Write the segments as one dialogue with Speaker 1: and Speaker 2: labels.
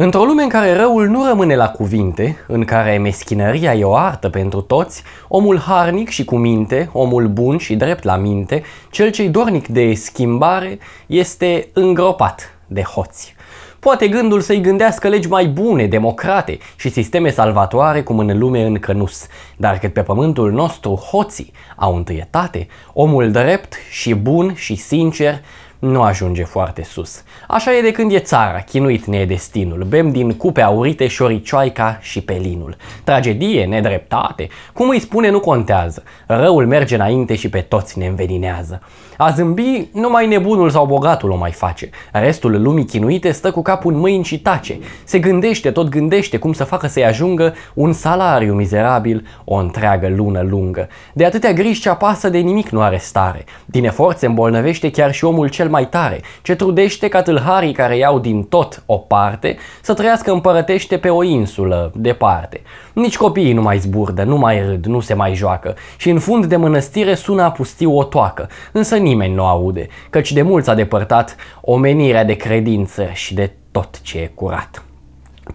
Speaker 1: Într-o lume în care răul nu rămâne la cuvinte, în care meschinăria e o artă pentru toți, omul harnic și cu minte, omul bun și drept la minte, cel ce-i dornic de schimbare, este îngropat de hoți. Poate gândul să-i gândească legi mai bune, democrate și sisteme salvatoare cum în lume încă nus. Dar cât pe pământul nostru hoții au întâietate, omul drept și bun și sincer nu ajunge foarte sus. Așa e de când e țara, chinuit ne e destinul, bem din cupe aurite șoricioaica și pelinul. Tragedie, nedreptate, cum îi spune nu contează, răul merge înainte și pe toți ne înveninează. A zâmbi numai nebunul sau bogatul o mai face, restul lumii chinuite stă cu capul în mâini și tace, se gândește, tot gândește cum să facă să-i ajungă un salariu mizerabil, o întreagă lună lungă. De atâtea griji ce apasă de nimic nu are stare, din efort se îmbolnăvește chiar și omul cel cel mai tare, ce trudește ca tâlharii care iau din tot o parte să trăiască împărătește pe o insulă, departe. Nici copiii nu mai zburdă, nu mai râd, nu se mai joacă și în fund de mănăstire sună a pustiu o toacă, însă nimeni nu aude, căci de mult s-a depărtat omenirea de credință și de tot ce e curat.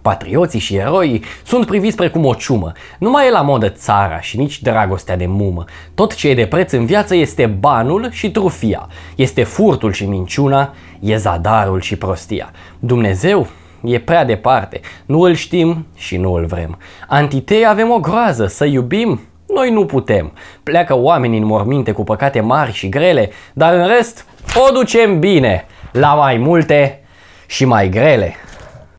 Speaker 1: Patrioții și eroii sunt priviți precum o ciumă. Nu mai e la modă țara și nici dragostea de mumă. Tot ce e de preț în viață este banul și trufia. Este furtul și minciuna, e zadarul și prostia. Dumnezeu e prea departe. Nu îl știm și nu îl vrem. Antitei avem o groază, să iubim noi nu putem. Pleacă oamenii în morminte cu păcate mari și grele, dar în rest o ducem bine, la mai multe și mai grele.